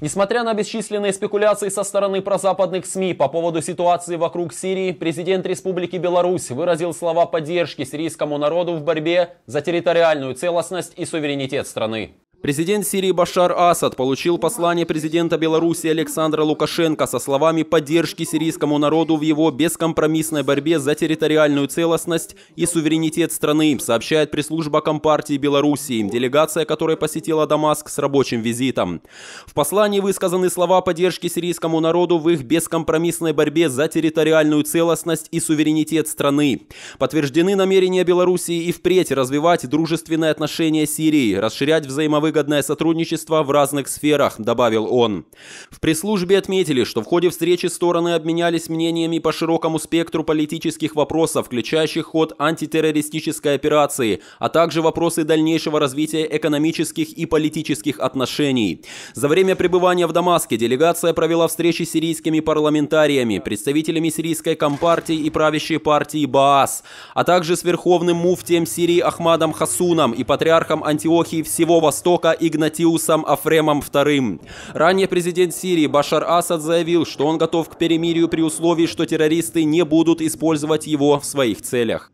Несмотря на бесчисленные спекуляции со стороны прозападных СМИ по поводу ситуации вокруг Сирии, президент Республики Беларусь выразил слова поддержки сирийскому народу в борьбе за территориальную целостность и суверенитет страны. Президент Сирии Башар Асад получил послание президента Беларуси Александра Лукашенко со словами поддержки сирийскому народу в его бескомпромиссной борьбе за территориальную целостность и суверенитет страны, сообщает пресс-служба Компартии Беларуси. делегация которой посетила Дамаск с рабочим визитом. В послании высказаны слова поддержки сирийскому народу в их бескомпромиссной борьбе за территориальную целостность и суверенитет страны. Подтверждены намерения Беларуси и впредь развивать дружественные отношения Сирии, расширять взаимовыгодные взаимовыгодное сотрудничество в разных сферах», – добавил он. В пресс-службе отметили, что в ходе встречи стороны обменялись мнениями по широкому спектру политических вопросов, включающих ход антитеррористической операции, а также вопросы дальнейшего развития экономических и политических отношений. За время пребывания в Дамаске делегация провела встречи с сирийскими парламентариями, представителями сирийской компартии и правящей партии Баас, а также с верховным муфтием Сирии Ахмадом Хасуном и патриархом Антиохии всего Востока пророка Игнатиусом Афремом II. Ранее президент Сирии Башар Асад заявил, что он готов к перемирию при условии, что террористы не будут использовать его в своих целях.